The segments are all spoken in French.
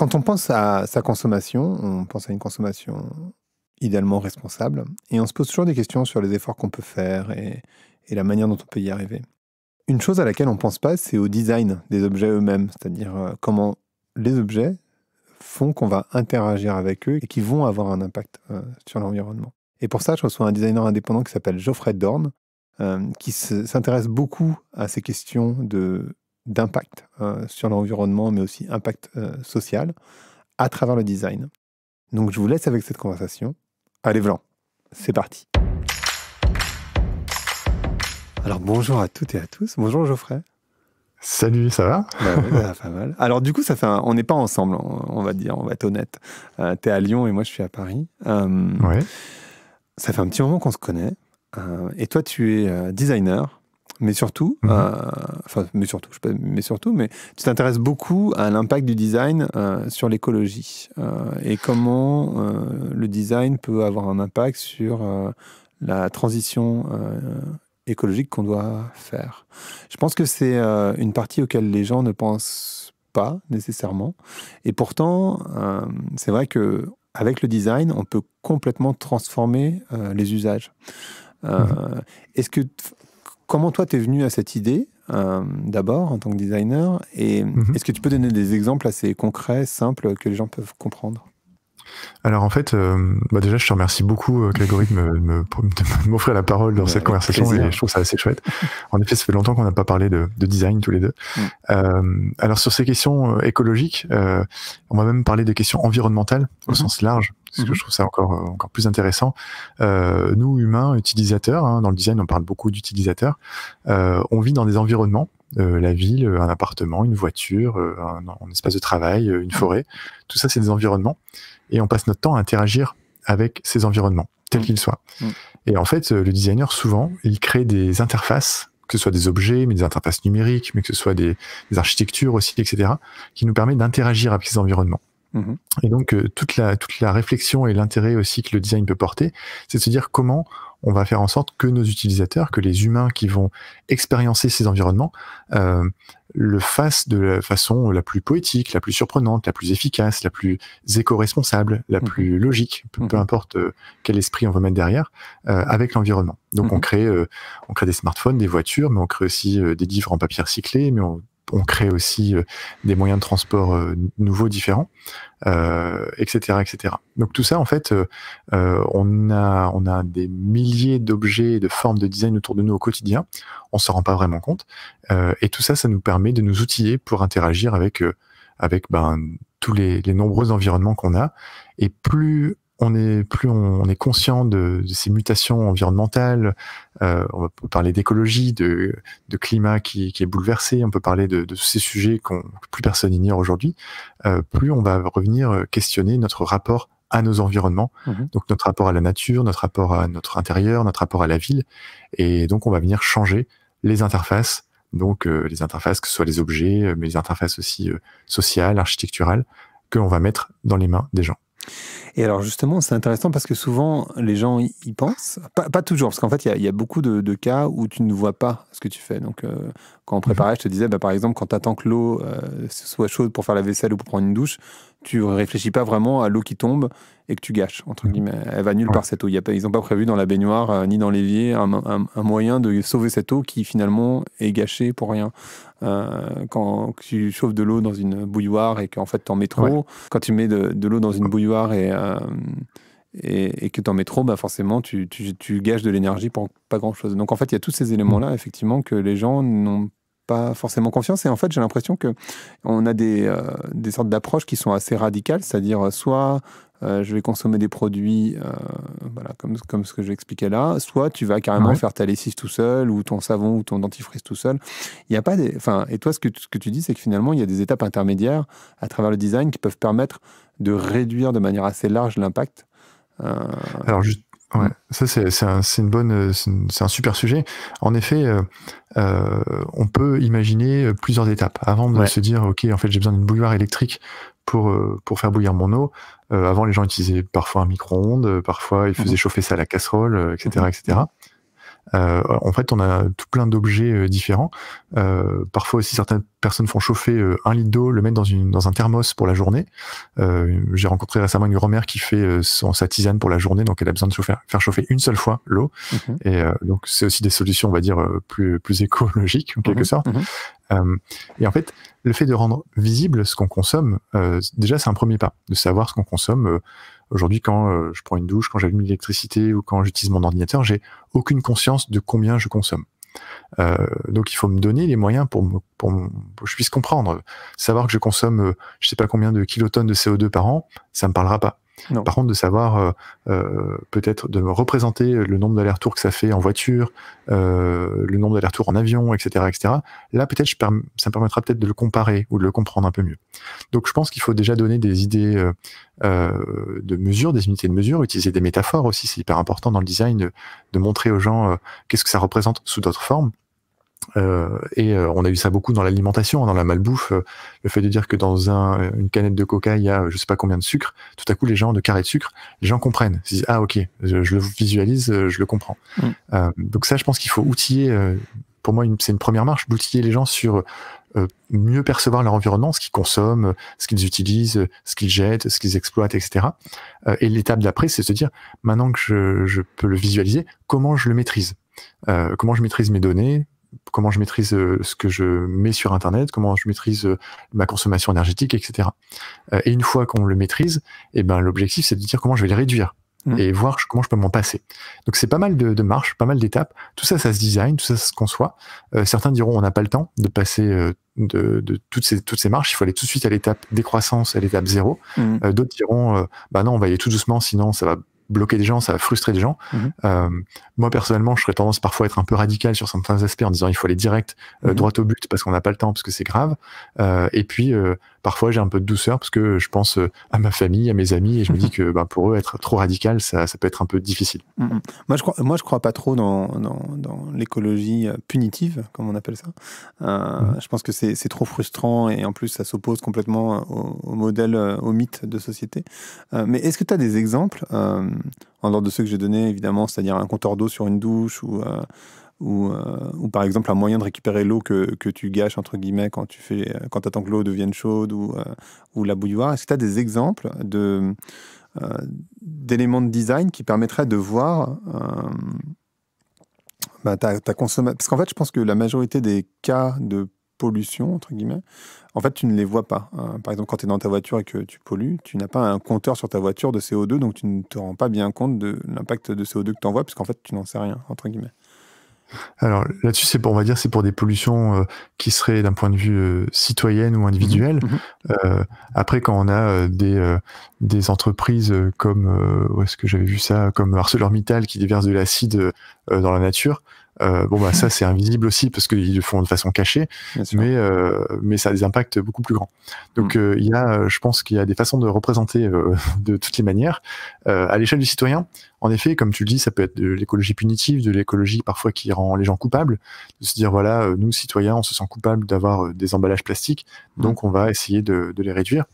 Quand on pense à sa consommation, on pense à une consommation idéalement responsable, et on se pose toujours des questions sur les efforts qu'on peut faire et, la manière dont on peut y arriver. Une chose à laquelle on ne pense pas, c'est au design des objets eux-mêmes, c'est-à-dire euh, comment les objets font qu'on va interagir avec eux et qui vont avoir un impact euh, sur l'environnement. Et pour ça, je reçois un designer indépendant qui s'appelle Geoffrey Dorn, euh, qui s'intéresse beaucoup à ces questions de d'impact euh, sur l'environnement, mais aussi impact euh, social, à travers le design. Donc je vous laisse avec cette conversation. Allez, Vlan, c'est parti. Alors bonjour à toutes et à tous. Bonjour Geoffrey. Salut, ça va bah pas mal. Alors du coup, ça fait on n'est pas ensemble, on va dire, on va être honnête. Euh, T'es à Lyon et moi je suis à Paris. Euh, ouais. Ça fait un petit moment qu'on se connaît. Euh, et toi, tu es designer, mais surtout, mhm. euh, enfin, mais surtout, je mais surtout, mais tu t'intéresses beaucoup à l'impact du design euh, sur l'écologie euh, et comment le design peut avoir un impact sur la transition écologique qu'on doit faire. Je pense que c'est une partie auquel les gens ne pensent pas nécessairement. Et pourtant, c'est vrai que avec le design, on peut complètement transformer les usages. Mhm. Est-ce que Comment toi, t'es venu à cette idée euh, d'abord en tant que designer Et mhm. est-ce que tu peux donner des exemples assez concrets, simples, que les gens peuvent comprendre alors en fait, euh, bah, déjà je te remercie beaucoup euh, Grégory de m'offrir la parole dans bah, cette conversation et je trouve ça assez chouette. En effet, ça fait longtemps qu'on n'a pas parlé de, design tous les deux. Mm. Euh, alors sur ces questions écologiques, on va même parler des questions environnementales au mm-hmm. sens large, parce que mm-hmm. je trouve ça encore encore plus intéressant. nous humains, utilisateurs, hein, dans le design on parle beaucoup d'utilisateurs, on vit dans des environnements euh, la ville, euh, un appartement, une voiture, euh, un, espace de travail, une ah. forêt. Tout ça, c'est des environnements. Et on passe notre temps à interagir avec ces environnements, tels mm. qu'ils soient. Mm. Et en fait, le designer, souvent, il crée des interfaces que ce soit des objets, mais des interfaces numériques, mais que ce soit des, des architectures aussi, etc., qui nous permettent d'interagir avec ces environnements. Mhm. Et donc euh, toute, la, toute la réflexion et l'intérêt aussi que le design peut porter, c'est de se dire comment on va faire en sorte que nos utilisateurs, que les humains qui vont expériencer ces environnements, euh, le fassent de la façon la plus poétique, la plus surprenante, la plus efficace, la plus éco-responsable, la mhm. plus logique, peu, mhm. importe euh, quel esprit on veut mettre derrière, avec l'environnement. Donc on crée on crée des smartphones, des voitures, mais on crée aussi des livres en papier recyclé, mais on on crée aussi euh, des moyens de transport euh, nouveaux, différents, etc., euh, etc. Donc tout ça, en fait, on a on a des milliers d'objets, de formes de design autour de nous au quotidien. On s'en rend pas vraiment compte. et tout ça, ça nous permet de nous outiller pour interagir avec avec ben tous les, les nombreux environnements qu'on a. Et plus on est plus on, est conscient de, ces mutations environnementales. Euh, on peut parler d'écologie, de, climat qui, est bouleversé. On peut parler de, ces sujets qu'on plus personne ignore aujourd'hui. Euh, plus on va revenir euh, questionner notre rapport à nos environnements, mhm. donc notre rapport à la nature, notre rapport à notre intérieur, notre rapport à la ville, et donc on va venir changer les interfaces. Donc euh, les interfaces, que ce soit les objets, mais les interfaces aussi sociales, architecturales, que l'on va mettre dans les mains des gens. Et alors justement, c'est intéressant parce que souvent, les gens y pensent, pas, toujours, parce qu'en fait, il y, a beaucoup de, cas où tu ne vois pas ce que tu fais. Donc, euh, quand on préparait, mhm. je te disais, bah, par exemple, quand tu attends que l'eau euh, soit chaude pour faire la vaisselle ou pour prendre une douche, tu réfléchis pas vraiment à l'eau qui tombe et que tu gâches, entre mhm. guillemets. Elle va nulle part cette eau. Y a ils n'ont pas prévu dans la baignoire euh, ni dans l'évier un, moyen de sauver cette eau qui finalement est gâchée pour rien. Euh, quand tu chauffes de l'eau dans une bouilloire et qu'en fait en mets trop, quand tu mets de, l'eau dans une bouilloire euh, et, et, que en mets trop, bah, forcément tu, tu, gâches de l'énergie pour pas grand chose. Donc en fait il y a tous ces éléments-là mhm. effectivement que les gens n'ont pas pas forcément confiance. Et en fait, j'ai l'impression que on a des, euh, des sortes d'approches qui sont assez radicales, c'est-à-dire euh, soit euh, je vais consommer des produits voilà, comme, comme ce que j'expliquais là, soit tu vas carrément faire ta lessive tout seul, ou ton savon, ou ton dentifrice tout seul. Il y a pas des... enfin, et toi, ce que, ce que tu dis, c'est que finalement, il y a des étapes intermédiaires à travers le design qui peuvent permettre de réduire de manière assez large l'impact. Alors, juste Ouais, mm. ça c'est un, une bonne, euh, c'est un super sujet. En effet, euh, euh, on peut imaginer plusieurs étapes avant de se dire ok, en fait j'ai besoin d'une bouilloire électrique pour pour faire bouillir mon eau. avant les gens utilisaient parfois un micro-ondes, parfois ils mm-hmm. faisaient chauffer ça à la casserole, etc., etc. Euh, en fait, on a tout plein d'objets euh, différents. Euh, parfois aussi, certaines personnes font chauffer un litre d'eau, le mettre dans, une, dans un thermos pour la journée. J'ai rencontré récemment une grand-mère qui fait son, sa tisane pour la journée, donc elle a besoin de faire chauffer une seule fois l'eau. Mhm. Et donc, c'est aussi des solutions, on va dire, plus, plus écologiques, en quelque mhm. sorte. Mhm. et en fait, le fait de rendre visible ce qu'on consomme, déjà, c'est un premier pas, de savoir ce qu'on consomme Aujourd'hui, quand euh, je prends une douche, quand j'allume l'électricité ou quand j'utilise mon ordinateur, j'ai aucune conscience de combien je consomme. Euh, donc il faut me donner les moyens pour, me, pour, que je puisse comprendre. Savoir que je consomme, euh, je sais pas combien de kilotonnes de CO2 par an, ça me parlera pas. Par contre, de savoir euh, euh, peut-être de me représenter le nombre d'allers-retours que ça fait en voiture, euh, le nombre d'allers-retours en avion, etc., etc. Là, peut-être, ça me permettra peut-être de le comparer ou de le comprendre un peu mieux. Donc, je pense qu'il faut déjà donner des idées de mesure, des unités de mesure, utiliser des métaphores aussi. C'est hyper important dans le design de, de montrer aux gens qu'est-ce que ça représente sous d'autres formes. Euh, et euh, on a vu ça beaucoup dans l'alimentation, hein, dans la malbouffe. Euh, le fait de dire que dans un, une canette de coca, il y a euh, je sais pas combien de sucre, tout à coup, les gens, de carré de sucre, les gens comprennent. Ils disent, ah ok, je, le visualise, je le comprends. Mm. donc ça, je pense qu'il faut outiller, pour moi, c'est une première marche, outiller les gens sur mieux percevoir leur environnement, ce qu'ils consomment, ce qu'ils utilisent, ce qu'ils jettent, ce qu'ils exploitent, etc. et l'étape d'après, c'est de se dire, maintenant que je, peux le visualiser, comment je le maîtrise comment je maîtrise mes données, comment je maîtrise euh, ce que je mets sur Internet, comment je maîtrise euh, ma consommation énergétique, etc. Euh, et une fois qu'on le maîtrise, eh ben, l'objectif, c'est de dire comment je vais les réduire mmh. et voir comment je peux m'en passer. Donc, c'est pas mal de, de marches, pas mal d'étapes. Tout ça, ça se design, tout ça, ça se conçoit. certains diront, on n'a pas le temps de passer de, toutes, ces, toutes ces marches. Il faut aller tout de suite à l'étape décroissance, à l'étape zéro. Mmh. D'autres diront, bah non, on va y aller tout doucement, sinon ça va bloquer des gens, ça va frustrer des gens. Mhm. Euh, moi, personnellement, je serais tendance parfois à être un peu radical sur certains aspects en disant il faut aller direct, euh, mhm. droit au but parce qu'on n'a pas le temps, parce que c'est grave. Euh, et puis, parfois, j'ai un peu de douceur parce que je pense à ma famille, à mes amis, et je me dis que ben, pour eux, être trop radical, ça, peut être un peu difficile. Mhm. Moi, je crois, moi, je crois pas trop dans, l'écologie punitive, comme on appelle ça. Je pense que c'est trop frustrant et en plus, ça s'oppose complètement au, modèle, au mythe de société. mais est-ce que tu as des exemples euh, en dehors de ceux que j'ai donnés, évidemment, c'est-à-dire un compteur d'eau sur une douche ou, euh, euh, ou, par exemple un moyen de récupérer l'eau que, que, tu gâches, entre guillemets, quand tu fais, quand attends que l'eau devienne chaude ou, ou la bouilloire. Est-ce que tu as des exemples de, d'éléments de design qui permettraient de voir bah, ta, ta consommation Parce qu'en fait, je pense que la majorité des cas de pollution, entre guillemets, en fait, tu ne les vois pas. Euh, par exemple, quand tu es dans ta voiture et que tu pollues, tu n'as pas un compteur sur ta voiture de CO2, donc tu ne te rends pas bien compte de l'impact de CO2 que tu envoies, puisqu'en fait, tu n'en sais rien, entre guillemets. Alors là-dessus, c'est pour, on va dire, c'est pour des pollutions euh, qui seraient d'un point de vue euh, citoyenne ou individuel. Mhm. après, quand on a des, entreprises comme, où est-ce que j'avais vu ça, comme ArcelorMittal qui déverse de l'acide dans la nature, euh, bon, bah, ça, c'est invisible aussi parce qu'ils le font de façon cachée, mais, euh, mais ça a des impacts beaucoup plus grands. Donc, mm. euh, il y a, euh, je pense qu'il y a des façons de représenter euh, de toutes les manières. à l'échelle du citoyen, en effet, comme tu le dis, ça peut être de l'écologie punitive, de l'écologie parfois qui rend les gens coupables, de se dire, voilà, nous, citoyens, on se sent coupables d'avoir des emballages plastiques, mm. donc on va essayer de, de les réduire.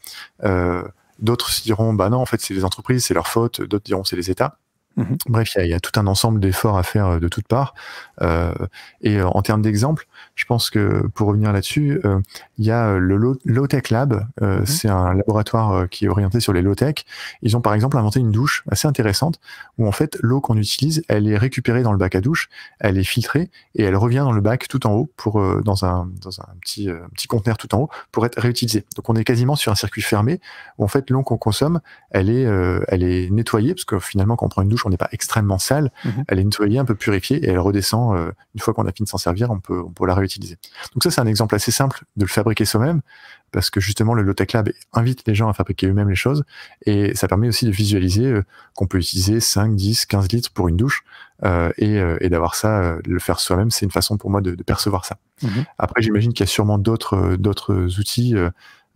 D'autres se diront, bah non, en fait, c'est les entreprises, c'est leur faute. D'autres diront, c'est les États. Mhm. Bref, il y, a tout un ensemble d'efforts à faire euh, de toutes parts. Euh, et euh, en termes d'exemple, je pense que pour revenir là-dessus, euh, il y a le Low-Tech Lab. Mhm. C'est un laboratoire qui est orienté sur les low-tech. Ils ont par exemple inventé une douche assez intéressante où en fait l'eau qu'on utilise, elle est récupérée dans le bac à douche, elle est filtrée et elle revient dans le bac tout en haut pour dans un, dans un petit petit conteneur tout en haut pour être réutilisée. Donc on est quasiment sur un circuit fermé où en fait l'eau qu'on consomme, elle est elle est nettoyée parce que finalement quand on prend une douche on n'est pas extrêmement sale, mhm. elle est nettoyée, un peu purifiée, et elle redescend. Euh, une fois qu'on a fini de s'en servir, on peut, on peut la réutiliser. Donc ça, c'est un exemple assez simple de le fabriquer soi-même, parce que justement, le Low-Tech Lab invite les gens à fabriquer eux-mêmes les choses, et ça permet aussi de visualiser euh, qu'on peut utiliser 5, 10, 15 litres pour une douche, euh, et, d'avoir ça, le faire soi-même, c'est une façon pour moi de, percevoir ça. Mhm. Après, j'imagine qu'il y a sûrement d'autres outils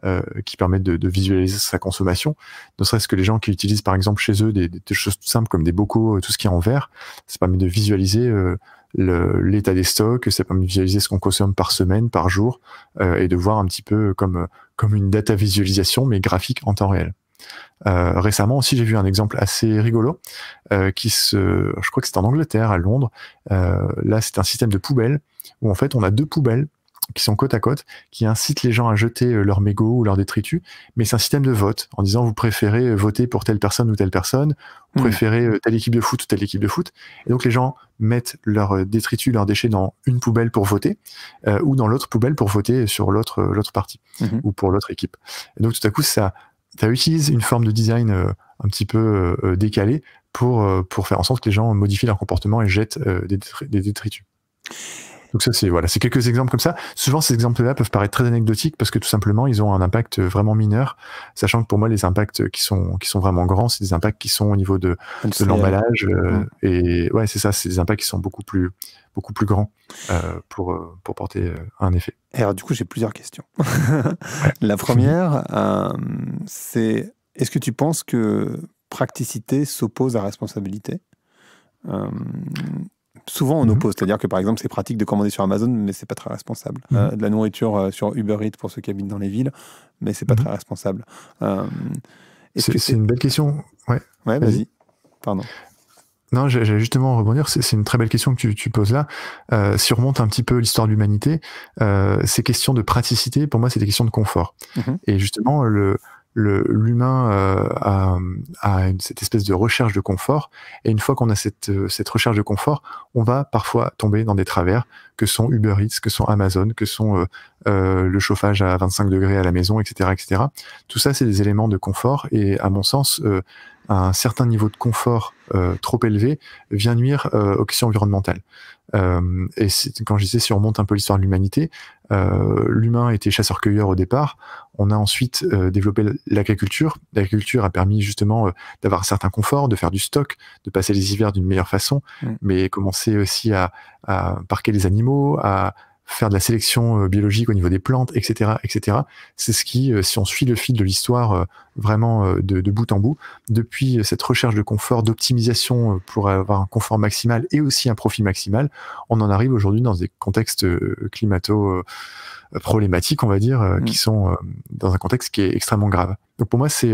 euh, qui permettent de, visualiser sa consommation. Ne serait-ce que les gens qui utilisent par exemple chez eux des, choses tout simples comme des bocaux, euh, tout ce qui est en verre, ça permet de visualiser euh, l'état des stocks, ça permet de visualiser ce qu'on consomme par semaine, par jour, et de voir un petit peu comme, comme une data visualisation, mais graphique en temps réel. récemment aussi, j'ai vu un exemple assez rigolo qui se, je crois que c'est en Angleterre, à Londres. là, c'est un système de poubelles où en fait, on a deux poubelles qui sont côte à côte, qui incitent les gens à jeter euh, leurs mégots ou leurs détritus, mais c'est un système de vote, en disant vous préférez euh, voter pour telle personne ou telle personne, vous hmm. préférez euh, telle équipe de foot ou telle équipe de foot. Et donc les gens mettent leurs détritus, leurs déchets dans une poubelle pour voter, ou dans l'autre poubelle pour voter sur l'autre l'autre partie, mhm. ou pour l'autre équipe. Et donc tout à coup, ça, utilise une forme de design un petit peu décalé décalée pour, pour faire en sorte que les gens modifient leur comportement et jettent des, détritus. Donc ça, c'est voilà, c'est quelques exemples comme ça. Souvent, ces exemples-là peuvent paraître très anecdotiques parce que tout simplement, ils ont un impact vraiment mineur, sachant que pour moi, les impacts qui sont qui sont vraiment grands, c'est des impacts qui sont au niveau de, l'emballage euh, mmh. et ouais, c'est ça, c'est des impacts qui sont beaucoup plus beaucoup plus grands euh, pour euh, pour porter un effet. alors, du coup, j'ai plusieurs questions. La première, c'est est-ce que tu penses que practicité s'oppose à responsabilité souvent on mhm. oppose. C'est-à-dire que par exemple, c'est pratique de commander sur Amazon, mais c'est pas très responsable. Mhm. Euh, de la nourriture euh, sur Uber Eats pour ceux qui habitent dans les villes, mais c'est pas mhm. très responsable. Euh, c'est une belle question. Ouais, ouais vas-y. Pardon. Non, j'allais justement rebondir. C'est une très belle question que tu, poses là. Surmonte un petit peu l'histoire de l'humanité, ces questions de praticité, pour moi, c'est des questions de confort. Et justement, le, l'humain euh, a, cette espèce de recherche de confort. Et une fois qu'on a cette, euh, cette, recherche de confort, on va parfois tomber dans des travers que sont Uber Eats, que sont Amazon, que sont euh, euh, le chauffage à 25 degrés à la maison, etc., etc. Tout ça, c'est des éléments de confort et, à mon sens, euh, un certain niveau de confort euh, trop élevé vient nuire aux questions environnementales. et quand je disais, si on remonte un peu l'histoire de l'humanité, l'humain était chasseur-cueilleur au départ. On a ensuite développé l'agriculture. L'agriculture a permis justement d'avoir un certain confort, de faire du stock, de passer les hivers d'une meilleure façon, mmh. mais commencer aussi à, à parquer les animaux, à faire de la sélection euh, biologique au niveau des plantes, etc., etc. C'est ce qui, euh, si on suit le fil de l'histoire euh, vraiment de, bout en bout, depuis cette recherche de confort, d'optimisation pour avoir un confort maximal et aussi un profit maximal, on en arrive aujourd'hui dans des contextes climato problématiques, on va dire, qui mm. sont dans un contexte qui est extrêmement grave. Donc pour moi, c'est,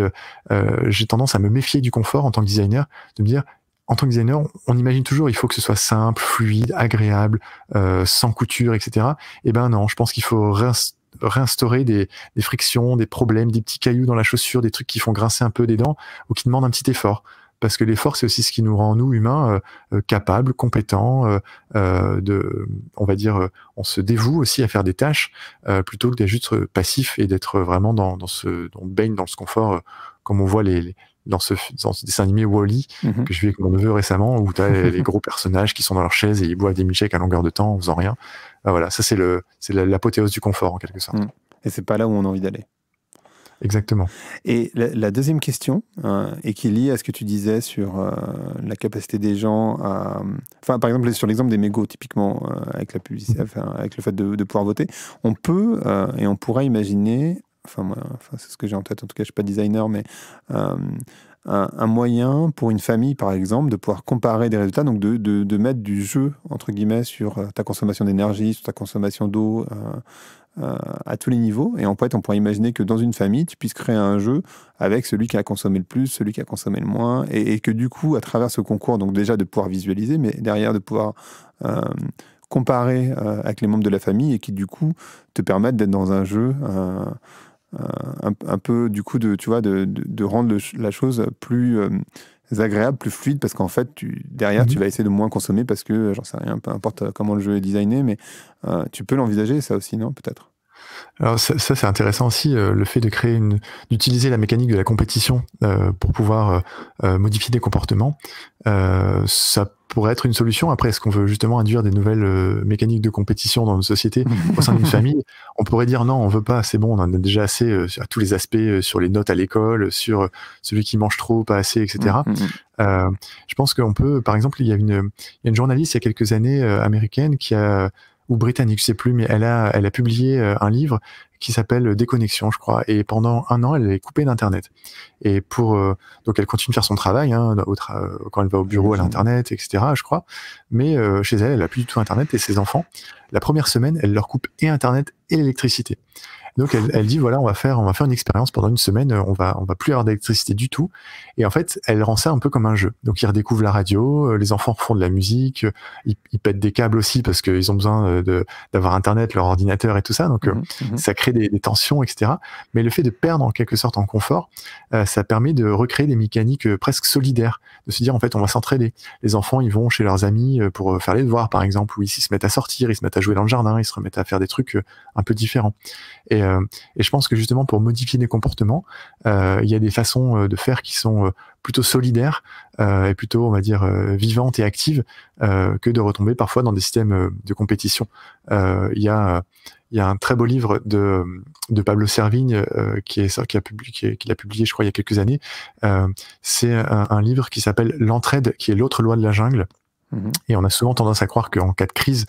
j'ai tendance à me méfier du confort en tant que designer, de me dire en tant que designer, on imagine toujours il faut que ce soit simple, fluide, agréable, euh, sans couture, etc. Eh ben non, je pense qu'il faut réinstaurer des, frictions, des problèmes, des petits cailloux dans la chaussure, des trucs qui font grincer un peu des dents ou qui demandent un petit effort. Parce que l'effort, c'est aussi ce qui nous rend, nous, humains, euh, euh, capables, compétents, de, on va dire, on se dévoue aussi à faire des tâches, plutôt que d'être juste passif et d'être vraiment dans, ce, on baigne dans ce confort, comme on voit les dans ce, dessin animé Wally -E, mhm. que je vis avec mon neveu récemment où tu as les gros personnages qui sont dans leur chaise et ils boivent des milkshakes à longueur de temps en faisant rien. Ah, voilà, ça c'est le l'apothéose du confort en quelque sorte. Mhm. Et c'est pas là où on a envie d'aller. Exactement. Et la, deuxième question, hein, et qui est liée à ce que tu disais sur euh, la capacité des gens à. Enfin, par exemple, sur l'exemple des mégots, typiquement, euh, avec, la publicité, mhm. avec le fait de, de pouvoir voter, on peut euh, et on pourrait imaginer enfin, c'est ce que j'ai en tête, en tout cas, je ne suis pas designer, mais euh, un, moyen pour une famille, par exemple, de pouvoir comparer des résultats, donc de, de, mettre du jeu, entre guillemets, sur euh, ta consommation d'énergie, sur ta consommation d'eau. Euh, à tous les niveaux. Et en fait, on pourrait imaginer que dans une famille, tu puisses créer un jeu avec celui qui a consommé le plus, celui qui a consommé le moins, et, que du coup, à travers ce concours, donc déjà de pouvoir visualiser, mais derrière de pouvoir comparer avec les membres de la famille et qui du coup te permettent d'être dans un jeu un, peu du coup de tu vois de, de, rendre la chose plus euh, agréable, plus fluide parce qu'en fait tu, derrière tu mhm. vas essayer de moins consommer parce que euh, j'en sais rien, peu importe euh, comment le jeu est designé, mais tu peux l'envisager ça aussi non peut-être. Alors ça, c'est intéressant aussi le fait de créer une d'utiliser la mécanique de la compétition pour pouvoir modifier des comportements. ça pourrait être une solution. Après, est-ce qu'on veut justement induire des nouvelles euh, mécaniques de compétition dans nos sociétés au sein d'une famille On pourrait dire non, on veut pas, c'est bon, on en a déjà assez euh, à tous les aspects, euh, sur les notes à l'école, sur celui qui mange trop, pas assez, etc. Mm, mm, mm. je pense qu'on peut, par exemple, il y, a une, une journaliste il y a quelques années américaine qui a ou britannique, je sais plus, mais elle a, elle a publié un livre qui s'appelle Déconnexion, je crois. Et pendant un an, elle est coupée d'Internet. Et pour euh, donc, elle continue de faire son travail hein, euh, quand elle va au bureau, à l'Internet, etc. Je crois. Mais euh, chez elle, elle n'a plus du tout Internet. Et ses enfants, la première semaine, elle leur coupe et Internet et l'électricité. Donc elle, dit voilà, on va faire, on va faire une expérience pendant une semaine, euh, on va, on va plus avoir d'électricité du tout. Et en fait, elle rend ça un peu comme un jeu. Donc ils redécouvrent la radio, euh, les enfants font de la musique, euh, ils, pètent des câbles aussi parce qu'ils ont besoin d'avoir internet, leur ordinateur et tout ça. Donc mhm, mhm. ça crée des, tensions, etc. Mais le fait de perdre en quelque sorte en confort, ça permet de recréer des mécaniques presque solidaires, de se dire en fait on va s'entraider. Les enfants ils vont chez leurs amis pour faire les devoirs par exemple, ou ils se mettent à sortir, ils se mettent à jouer dans le jardin, ils se remettent à faire des trucs un peu différents. Et euh, et je pense que justement pour modifier les comportements, euh, il y a des façons euh, de faire qui sont plutôt solidaires et plutôt, on va dire, vivantes et actives que de retomber parfois dans des systèmes de compétition. Il y a un très beau livre de, Pablo Servigne qui est qui a publié qui, l'a publié je crois il y a quelques années. c'est un, livre qui s'appelle L'entraide, qui est l'autre loi de la jungle et on a souvent tendance à croire qu'en cas de crise,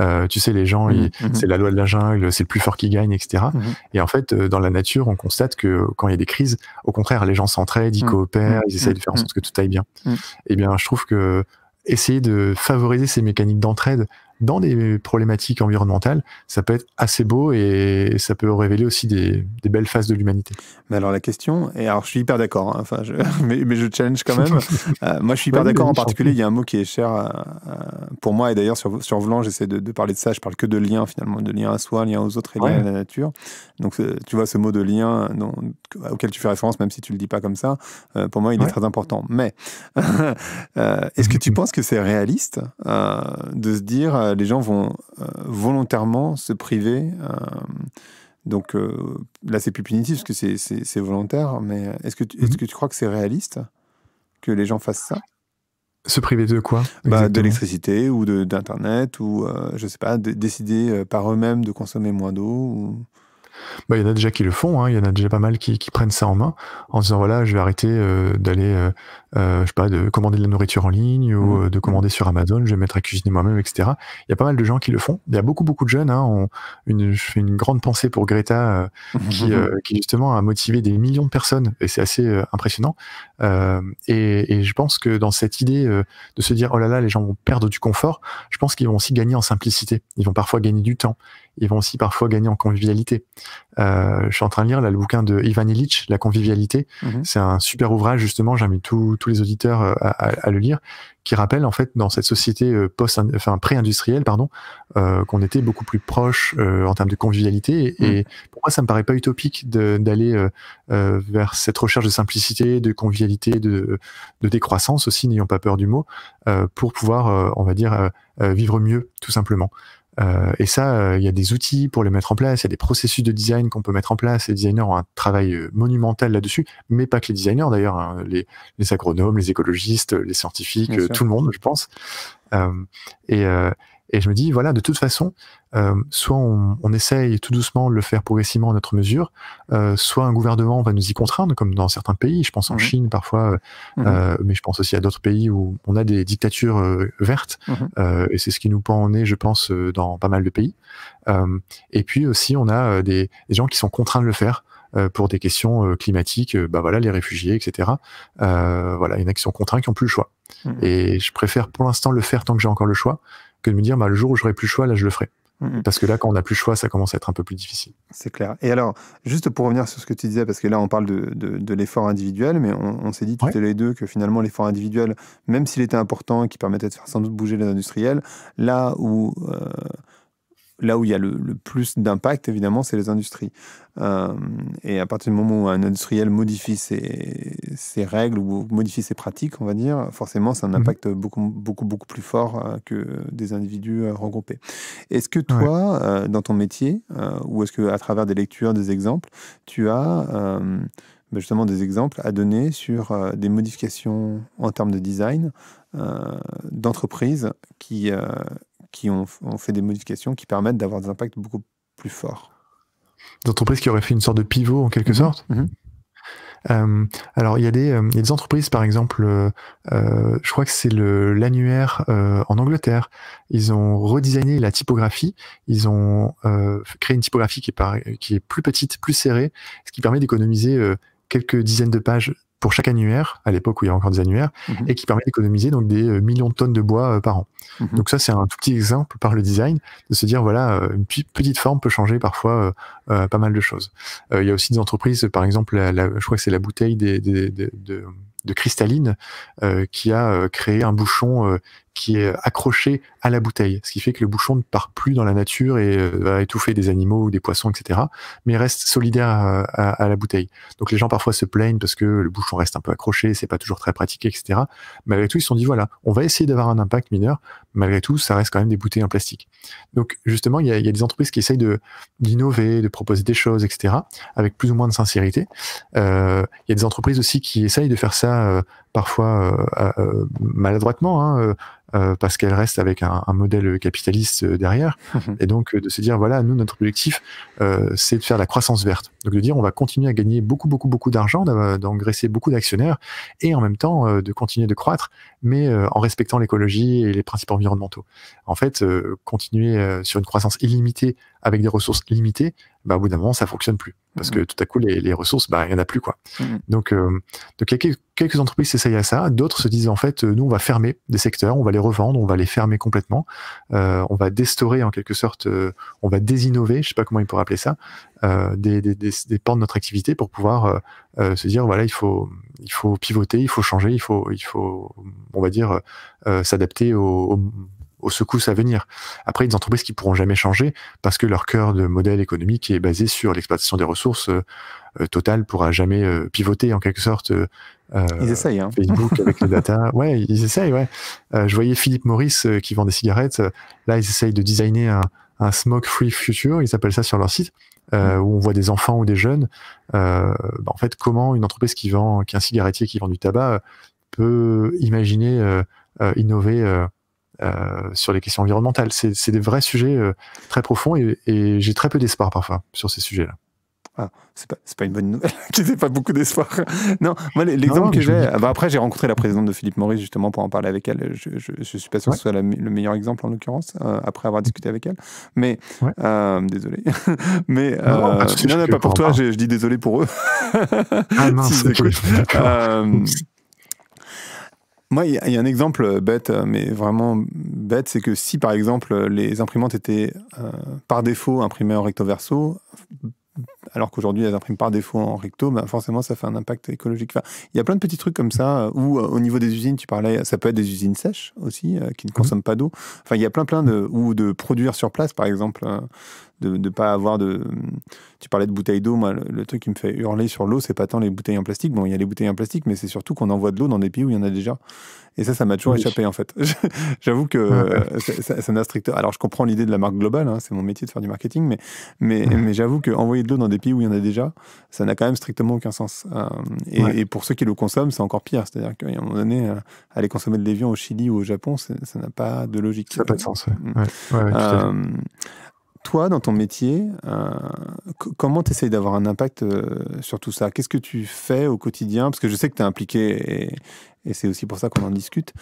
euh, tu sais, les gens, mm-hmm. Mm-hmm. c'est la loi de la jungle, c'est le plus fort qui gagne, etc. Mm-hmm. Et en fait, euh, dans la nature, on constate que quand il y a des crises, au contraire, les gens s'entraident, ils mm. coopèrent, mm. ils essayent de faire en mm. sorte que tout aille bien. Eh bien, je trouve que essayer de favoriser ces mécaniques d'entraide dans des problématiques environnementales, ça peut être assez beau et ça peut révéler aussi des, belles faces de l'humanité. Mais alors la question, et alors je suis hyper d'accord, hein, enfin, je, mais, je challenge quand même. Euh, moi je suis hyper d'accord, en particulier il y a un mot qui est cher euh, euh, pour moi, et d'ailleurs sur, sur Vlan j'essaie de, parler de ça, je parle que de lien finalement, de lien à soi, lien aux autres et lien à la nature. Donc tu vois ce mot de lien auquel tu fais référence, même si tu le dis pas comme ça, pour moi il est très important. Mais est-ce que tu penses que c'est réaliste de se dire euh, les gens vont euh, volontairement se priver. Euh, donc là, c'est plus punitif parce que c'est volontaire, mais est-ce que, tu, est -ce mhm. que tu crois que c'est réaliste que les gens fassent ça se priver de quoi bah, De l'électricité ou d'Internet ou, je sais pas, décider par eux-mêmes de consommer moins d'eau ou il bah, y en a déjà qui le font, hein, il y en a déjà pas mal qui, qui, prennent ça en main en disant voilà, je vais arrêter euh, d'aller, euh, euh je sais pas, de commander de la nourriture en ligne ou mmh. euh, de commander mmh. sur Amazon, je vais mettre à cuisiner moi-même, etc. Il y a pas mal de gens qui le font. Il y a beaucoup, beaucoup de jeunes. Hein, une, je fais une grande pensée pour Greta euh, qui, qui, justement a motivé des millions de personnes et c'est assez impressionnant. Et, et, je pense que dans cette idée de se dire oh là là, les gens vont perdre du confort, je pense qu'ils vont aussi gagner en simplicité. Ils vont parfois gagner du temps. Ils vont aussi parfois gagner en convivialité. Euh, je suis en train de lire le bouquin de Ivan Illich, La convivialité. Mhm. C'est un super ouvrage, justement, j'invite tous les auditeurs euh, à, le lire, qui rappelle, en fait, dans cette société euh, post enfin, pré-industrielle, pardon, euh, qu'on était beaucoup plus proche en termes de convivialité. Mhm. Et, pour moi, ça me paraît pas utopique d'aller vers cette recherche de simplicité, de convivialité, de, de décroissance aussi, n'ayons pas peur du mot, pour pouvoir, on va dire, vivre mieux, tout simplement. Euh, et ça, euh, il y a des outils pour les mettre en place, il y a des processus de design qu'on peut mettre en place. Les designers ont un travail euh, monumental là-dessus, mais pas que les designers d'ailleurs, hein, les, agronomes, les écologistes, les scientifiques, tout le monde, je pense. et, et je me dis, voilà, de toute façon, euh, soit on, on, essaye tout doucement de le faire progressivement à notre mesure, euh, soit un gouvernement va nous y contraindre, comme dans certains pays, je pense en mhm. Chine parfois, euh, mhm. euh, mais je pense aussi à d'autres pays où on a des dictatures euh, vertes, mhm. euh, et c'est ce qui nous pend en nez, je pense, dans pas mal de pays. et puis aussi, on a des, gens qui sont contraints de le faire pour des questions climatiques, bah voilà, les réfugiés, etc. Euh, voilà, il y en a qui sont contraints, qui n'ont plus le choix. Et je préfère pour l'instant le faire tant que j'ai encore le choix, que de me dire, bah, le jour où j'aurai plus le choix, là, je le ferai. Mm, mm. Parce que là, quand on n'a plus le choix, ça commence à être un peu plus difficile. C'est clair. Et alors, juste pour revenir sur ce que tu disais, parce que là, on parle de, de, l'effort individuel, mais on, s'est dit toutes les deux que finalement, l'effort individuel, même s'il était important et qui permettait de faire sans doute bouger les industriels, là où euh, là où il y a le, plus d'impact, évidemment, c'est les industries. Euh, et à partir du moment où un industriel modifie ses, règles ou modifie ses pratiques, on va dire, forcément, c'est un mhm. impact beaucoup, beaucoup, beaucoup plus fort euh, que des individus euh, regroupés. Est-ce que toi, dans ton métier, ou est-ce qu'à travers des lectures, des exemples, tu as bah, justement des exemples à donner sur des modifications en termes de design d'entreprises qui qui ont, fait des modifications qui permettent d'avoir des impacts beaucoup plus forts. Des entreprises qui auraient fait une sorte de pivot en quelque sorte mm-hmm. euh, alors euh, il y, a des entreprises, par exemple, euh, je crois que c'est l'annuaire en Angleterre. Ils ont redesigné la typographie. Ils ont créé une typographie qui est, plus petite, plus serrée, ce qui permet d'économiser quelques dizaines de pages pour chaque annuaire, à l'époque où il y a encore des annuaires, mhm. et qui permet d'économiser donc des euh, millions de tonnes de bois euh, par an. Mhm. Donc ça, c'est un tout petit exemple par le design de se dire voilà, euh, une petite forme peut changer parfois pas mal de choses. il y a aussi des entreprises, par exemple, la, je crois que c'est la bouteille de, de cristalline qui a créé un bouchon qui est accroché à la bouteille, ce qui fait que le bouchon ne part plus dans la nature et euh, va étouffer des animaux ou des poissons, etc., mais reste solidaire à, la bouteille. Donc les gens parfois se plaignent parce que le bouchon reste un peu accroché, c'est pas toujours très pratique, etc. Malgré tout, ils se sont dit voilà, on va essayer d'avoir un impact mineur. Malgré tout, ça reste quand même des bouteilles en plastique. Donc justement, il y a, des entreprises qui essayent de d'innover, de proposer des choses, etc., avec plus ou moins de sincérité. Euh, il y a des entreprises aussi qui essayent de faire ça euh, parfois euh, euh, maladroitement, hein, euh, euh, parce qu'elle reste avec un, un modèle capitaliste euh, derrière. Et donc de se dire, voilà, nous, notre objectif, c'est de faire la croissance verte. Donc de dire, on va continuer à gagner beaucoup, beaucoup, beaucoup d'argent, d'engraisser beaucoup d'actionnaires, et en même temps de continuer de croître, mais en respectant l'écologie et les principes environnementaux. En fait, continuer sur une croissance illimitée avec des ressources limitées, bah, au bout d'un moment, ça fonctionne plus parce mmh. que tout à coup les, les ressources, bah, il y en a plus quoi. Mmh. Donc, euh, il y a quelques, entreprises essayent à ça, d'autres se disent en fait, euh, nous on va fermer des secteurs, on va les revendre, on va les fermer complètement, euh, on va déstorer en quelque sorte, euh, on va désinnover, je sais pas comment ils pourraient appeler ça, euh, des, des, des, des, pans de notre activité pour pouvoir se dire voilà il faut il faut pivoter, il faut changer, il faut il faut on va dire s'adapter au, au aux secousses à venir. Après, ils ont des entreprises qui pourront jamais changer parce que leur cœur de modèle économique est basé sur l'exploitation des ressources. Euh, euh pourra jamais euh, pivoter en quelque sorte. Euh, ils euh, essayent. Hein. Facebook avec les data. Ouais, ils essayent. Ouais. je voyais Philippe Maurice qui vend des cigarettes. Là, ils essayent de designer un, un smoke-free future. Ils appellent ça sur leur site. Euh, mm. où on voit des enfants ou des jeunes, euh, bah, en fait, comment une entreprise qui vend, qui est un cigarettier qui vend du tabac, peut imaginer innover euh, sur les questions environnementales. C'est des vrais sujets euh, très profonds et, j'ai très peu d'espoir parfois sur ces sujets-là. Ah, c'est pas, une bonne nouvelle Qui n'ai pas beaucoup d'espoir. Non, moi, l'exemple que j'ai. Ah bah, après, j'ai rencontré la présidente de Philippe Maurice justement pour en parler avec elle. Je, ne suis pas sûr que ce soit le meilleur exemple en l'occurrence, euh, après avoir discuté avec elle. Mais, désolé. Mais, non, pas, pour toi, je, dis désolé pour eux. ah moi, il y, a un exemple euh, bête, euh, mais vraiment bête, c'est que si par exemple euh, les imprimantes étaient par défaut imprimées en recto verso, alors qu'aujourd'hui elles impriment par défaut en recto, ben, forcément ça fait un impact écologique. il y a plein de petits trucs comme ça, euh, ou euh, au niveau des usines, tu parlais, ça peut être des usines sèches aussi, euh, qui ne mhm. consomment pas d'eau. Enfin, il y a plein plein de, ou de produire sur place par exemple, de ne pas avoir de... Hum, tu parlais de bouteilles d'eau, moi le, truc qui me fait hurler sur l'eau, c'est pas tant les bouteilles en plastique, bon il y a les bouteilles en plastique, mais c'est surtout qu'on envoie de l'eau dans des pays où il y en a déjà. Et ça, ça m'a toujours échappé en fait. J'avoue que ça n'a strictement... Alors je comprends l'idée de la marque globale, hein, c'est mon métier de faire du marketing, mais, mais, mhm. mais j'avoue de l'eau dans des pays où il y en a déjà, ça n'a quand même strictement aucun sens. Euh, et, pour ceux qui le consomment, c'est encore pire. C'est-à-dire qu'à un moment donné, euh, aller consommer de l'évian au Chili ou au Japon, ça n'a pas de logique. Ça n'a pas de sens. Mm. Euh, toi, dans ton métier, comment tu essayes d'avoir un impact sur tout ça Qu'est-ce que tu fais au quotidien Parce que je sais que tu es impliqué et, c'est aussi pour ça qu'on en discute.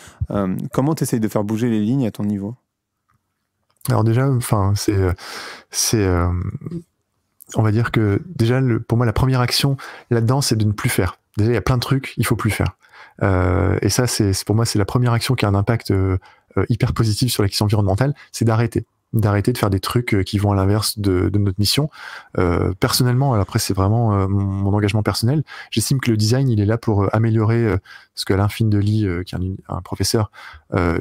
comment tu essayes de faire bouger les lignes à ton niveau Alors déjà, enfin, c'est, c'est on va dire que déjà, pour moi, la première action là-dedans, c'est de ne plus faire. Déjà, il y a plein de trucs, il faut plus faire. Euh, et ça, c'est pour moi, c'est la première action qui a un impact euh, euh, hyper positif sur la question environnementale, c'est d'arrêter d'arrêter de faire des trucs qui vont à l'inverse de, notre mission. personnellement, après c'est vraiment mon, engagement personnel, j'estime que le design, il est là pour améliorer ce que Alain Findeli, qui est un, un professeur,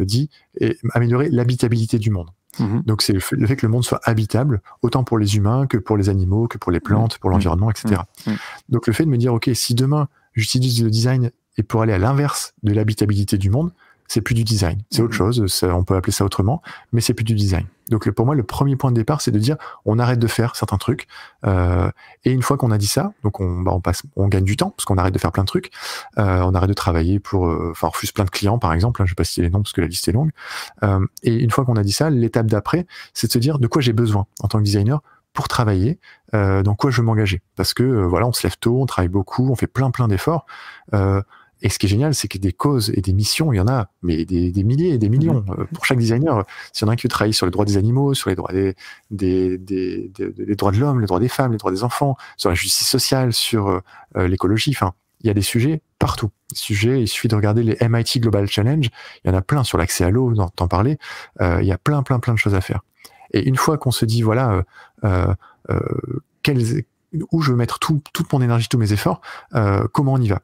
dit, et améliorer l'habitabilité du monde. Mhm. Donc c'est le, fait que le monde soit habitable, autant pour les humains que pour les animaux, que pour les mhm. plantes, pour mhm. l'environnement, etc. Donc le fait de me dire, ok, si demain j'utilise le design et pour aller à l'inverse de l'habitabilité du monde, c'est plus du design. C'est autre mhm. chose. on peut appeler ça autrement, mais c'est plus du design. Donc pour moi, le premier point de départ, c'est de dire on arrête de faire certains trucs. Euh, et une fois qu'on a dit ça, donc on, bah on, passe, on gagne du temps parce qu'on arrête de faire plein de trucs. Euh, on arrête de travailler pour, euh, enfin, on refuse plein de clients par exemple. Hein, je vais pas citer les noms parce que la liste est longue. et une fois qu'on a dit ça, l'étape d'après, c'est de se dire de quoi j'ai besoin en tant que designer pour travailler, dans quoi je veux m'engager. Parce que voilà, on se lève tôt, on travaille beaucoup, on fait plein plein d'efforts. Et ce qui est génial, c'est que des causes et des missions, il y en a, mais des, milliers et des millions. Mmh. Euh, pour chaque designer, s'il y en a un qui travaille sur les droits des animaux, sur les droits des, des, des, des droits de l'homme, les droits des femmes, les droits des enfants, sur la justice sociale, sur euh, euh, l'écologie, enfin, il y a des sujets partout. sujets, il suffit de regarder les MIT Global Challenge, il y en a plein sur l'accès à l'eau, On parler, euh, il y a plein, plein, plein de choses à faire. Et une fois qu'on se dit, voilà, où je veux mettre toute mon énergie, tous mes efforts, comment on y va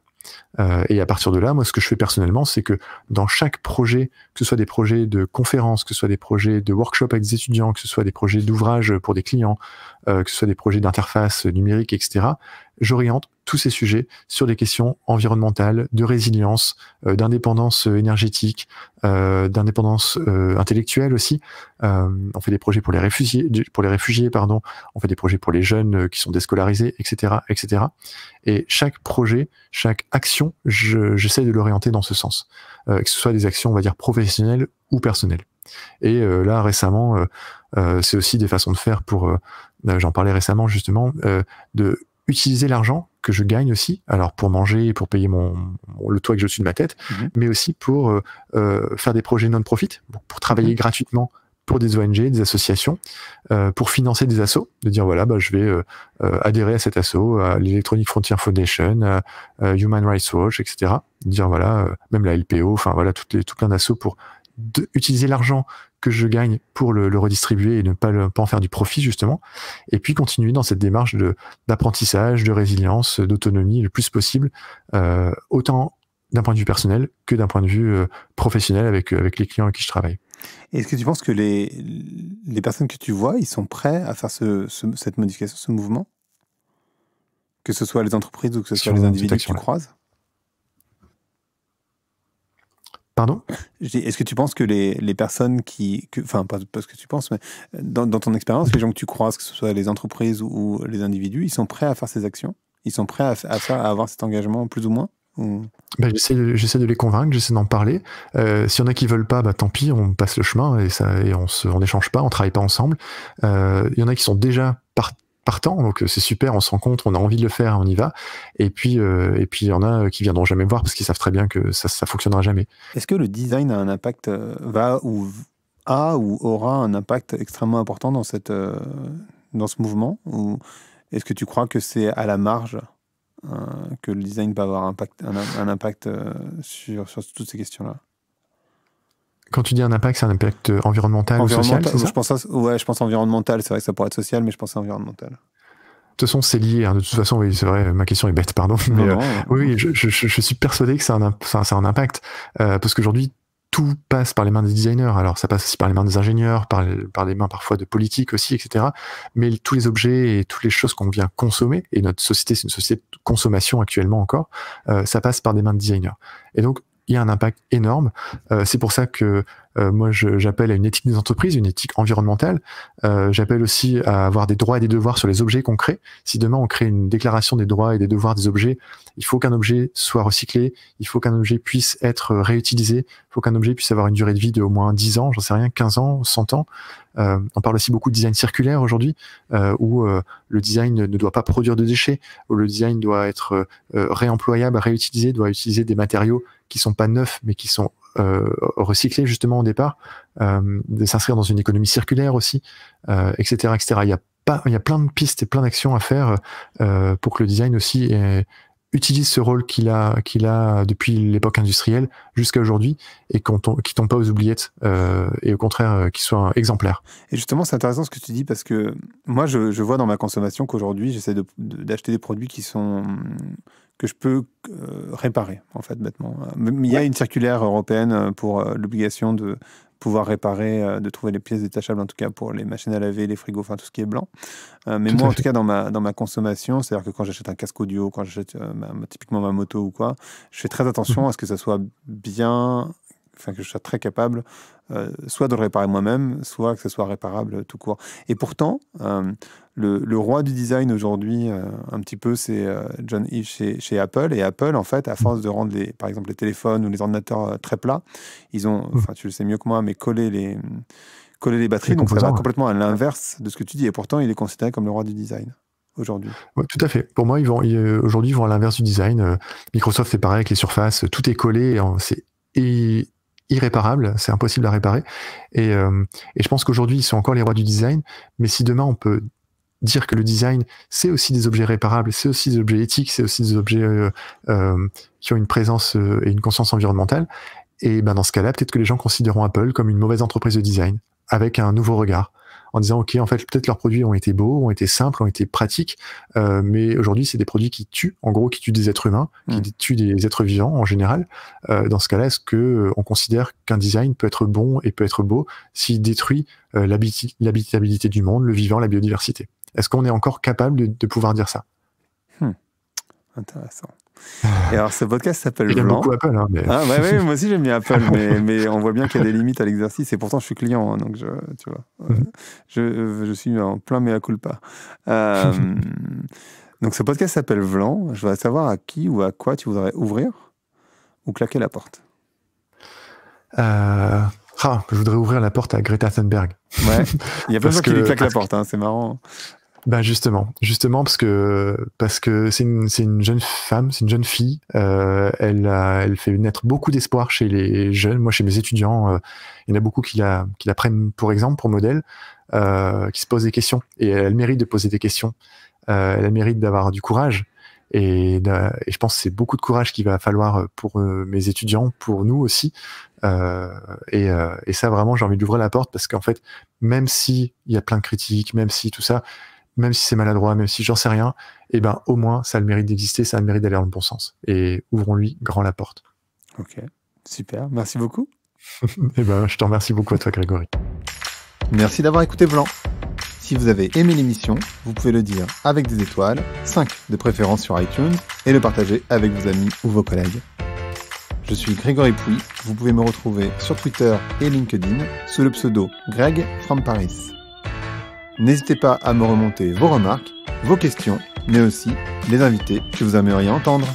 euh, et à partir de là, moi, ce que je fais personnellement, c'est que dans chaque projet, que ce soit des projets de conférences, que ce soit des projets de workshop avec des étudiants, que ce soit des projets d'ouvrages pour des clients, euh, que ce soit des projets d'interface numérique, etc., j'oriente tous ces sujets sur des questions environnementales, de résilience, euh, d'indépendance euh, énergétique, euh, d'indépendance euh, intellectuelle aussi. on fait des projets pour les réfugiés, pour les réfugiés, pardon. On fait des projets pour les jeunes qui sont déscolarisés, etc., etc. Et chaque projet, chaque action, j'essaie de l'orienter dans ce sens, que ce soit des actions, on va dire professionnelles ou personnelles. Et là, récemment, c'est aussi des façons de faire pour. J'en parlais récemment justement de utiliser l'argent que je gagne aussi, alors pour manger, pour payer mon, le toit que je suis de ma tête, mhm. mais aussi pour euh, euh, faire des projets non-profit, pour travailler mhm. gratuitement pour des ONG, des associations, euh, pour financer des assos, de dire voilà, bah, je vais adhérer à cet assaut à l'Electronic Frontier Foundation, Human Rights Watch, etc. De dire voilà, même la LPO, enfin voilà, toutes les, tout plein d'assos pour utiliser l'argent que je gagne pour le, redistribuer et ne pas, le, pas, en faire du profit justement, et puis continuer dans cette démarche d'apprentissage, de, résilience, d'autonomie le plus possible, euh, autant d'un point de vue personnel que d'un point de vue euh, professionnel avec, euh, avec les clients avec qui je travaille. Est-ce que tu penses que les, les personnes que tu vois, ils sont prêts à faire ce, ce, cette modification, ce mouvement Que ce soit les entreprises ou que ce soit les individus que tu croises Pardon Est-ce que tu penses que les, les personnes qui... enfin, pas, pas, ce que tu penses, mais euh, dans, ton expérience, les gens que tu croises, que ce soit les entreprises ou, les individus, ils sont prêts à faire ces actions Ils sont prêts à, faire, à avoir cet engagement plus ou moins Ben, j'essaie, de, les convaincre, j'essaie d'en parler. Euh, S'il y en a qui veulent pas, ben, tant pis, on passe le chemin et, ça, et on n'échange on pas, on travaille pas ensemble. Euh, il y en a qui sont déjà partis partant. Donc euh, c'est super, on se rencontre, compte, on a envie de le faire, on y va. Et puis euh, et puis il y en a euh, qui viendront jamais voir parce qu'ils savent très bien que ça ça fonctionnera jamais. Est-ce que le design a un impact va ou a ou aura un impact extrêmement important dans cette dans ce mouvement ou est-ce que tu crois que c'est à la marge que le design peut avoir impact, un, un impact sur, sur toutes ces questions-là quand tu dis un impact, c'est un impact euh, environnemental, ou social je pense Ouais, je pense environnemental. C'est vrai que ça pourrait être social, mais je pense environnemental. De toute façon, c'est lié. Hein. De toute façon, oui, c'est vrai, ma question est bête, pardon. Euh, oui, je, suis persuadé que c'est un, un, impact. Euh, parce qu'aujourd'hui, tout passe par les mains des designers. Alors, ça passe aussi par les mains des ingénieurs, par, par les mains parfois de politiques aussi, etc. Mais tous les objets et toutes les choses qu'on vient consommer, et notre société, c'est une société de consommation actuellement encore, ça passe par des mains de designers. Et donc, il y a un impact énorme. Euh, c'est pour ça que euh, moi j'appelle à une éthique des entreprises, une éthique environnementale. Euh, j'appelle aussi à avoir des droits et des devoirs sur les objets qu'on crée. Si demain on crée une déclaration des droits et des devoirs des objets, il faut qu'un objet soit recyclé, il faut qu'un objet puisse être réutilisé, il faut qu'un objet puisse avoir une durée de vie de au moins 10 ans, j'en sais rien, 15 ans, 100 ans. Euh, on parle aussi beaucoup de design circulaire aujourd'hui, euh, où euh, le design ne doit pas produire de déchets, où le design doit être réemployable, réutilisé, doit utiliser des matériaux qui sont pas neufs, mais qui sont recyclés justement au départ, de s'inscrire dans une économie circulaire aussi, etc., etc. Il y a pas, il y a plein de pistes et plein d'actions à faire pour que le design aussi utilise ce rôle qu'il a, qu'il a depuis l'époque industrielle jusqu'à aujourd'hui et qu'il tombe, qui tombe pas aux oubliettes euh, et au contraire euh, qu'il soit exemplaire. Et justement, c'est intéressant ce que tu dis parce que moi, je, je vois dans ma consommation qu'aujourd'hui, j'essaie d'acheter des produits qui sont hum, que je peux euh, réparer en fait bêtement. Il y a une circulaire européenne pour l'obligation de pouvoir réparer, euh, de trouver les pièces détachables, en tout cas pour les machines à laver, les frigos, enfin tout ce qui est blanc. Euh, mais moi, en tout cas, dans ma, dans ma consommation, c'est-à-dire que quand j'achète un casque audio, quand j'achète euh, typiquement ma moto ou quoi, je fais très attention mmh. à ce que ça soit bien que je sois très capable euh, soit de le réparer moi-même, soit que ce soit réparable tout court. Et pourtant, euh, le, roi du design aujourd'hui, euh, un petit peu, c'est John Ive chez, Apple. Et Apple, en fait, à force de rendre, les, par exemple, les téléphones ou les ordinateurs très plats, ils ont, mmh. enfin, tu le sais mieux que moi, mais coller les, coller les batteries. donc ça va complètement à l'inverse de ce que tu dis. Et pourtant, il est considéré comme le roi du design aujourd'hui. Ouais, tout à fait. Pour moi, ils vont aujourd'hui ils vont à l'inverse du design. Microsoft c'est pareil avec les surfaces, tout est collé, c'est irréparable, c'est impossible à réparer. Et, euh, et je pense qu'aujourd'hui, ils sont encore les rois du design, mais si demain on peut dire que le design, c'est aussi des objets réparables, c'est aussi des objets éthiques, c'est aussi des objets euh, euh, qui ont une présence et une conscience environnementale, et ben dans ce cas-là, peut-être que les gens considéreront Apple comme une mauvaise entreprise de design, avec un nouveau regard en disant ok en fait peut-être leurs produits ont été beaux, ont été simples, ont été pratiques, euh, mais aujourd'hui c'est des produits qui tuent, en gros qui tuent des êtres humains, qui mm. tuent des êtres vivants en général. Euh, dans ce cas-là, est-ce que euh, on considère qu'un design peut être bon et peut être beau s'il détruit l'habitabilité du monde, le vivant, la biodiversité Est-ce qu'on est encore capable de, pouvoir dire ça hmm. Intéressant. Ah. Et alors, ce podcast s'appelle Blanc. beaucoup Apple. Hein, ah, moi aussi, j'aime bien Apple, mais, on voit bien qu'il y a des limites à l'exercice. Et pourtant, je suis client, hein, donc je, tu vois, mhm. euh, je, suis en plein mea culpa. Euh, donc, ce podcast s'appelle Vlan. Je voudrais savoir à qui ou à quoi tu voudrais ouvrir ou claquer la porte. Euh, ah, je voudrais ouvrir la porte à Greta Thunberg. Il y a pas de qu'il qui lui la porte, hein, c'est marrant. Ben justement, justement parce que parce que c'est une, une jeune femme, c'est une jeune fille. Euh, elle elle fait naître beaucoup d'espoir chez les jeunes. Moi, chez mes étudiants, euh, il y en a beaucoup qui la qui la prennent pour exemple, pour modèle, euh, qui se posent des questions. Et elle, mérite de poser des questions. Euh, elle mérite d'avoir du courage. Et, je pense que c'est beaucoup de courage qu'il va falloir pour euh, mes étudiants, pour nous aussi. Euh, et, et, ça, vraiment, j'ai envie d'ouvrir la porte parce qu'en fait, même s'il y a plein de critiques, même si tout ça, même si c'est maladroit, même si j'en sais rien, eh ben, au moins, ça a le mérite d'exister, ça a le mérite d'aller dans le bon sens. Et ouvrons-lui grand la porte. Ok, super. Merci beaucoup. eh ben, je te remercie beaucoup à toi, Grégory. Merci d'avoir écouté Blanc. Si vous avez aimé l'émission, vous pouvez le dire avec des étoiles, 5 de préférence sur iTunes, et le partager avec vos amis ou vos collègues. Je suis Grégory Pouy, vous pouvez me retrouver sur Twitter et LinkedIn sous le pseudo Greg from Paris. N'hésitez pas à me remonter vos remarques, vos questions, mais aussi les invités que vous aimeriez entendre.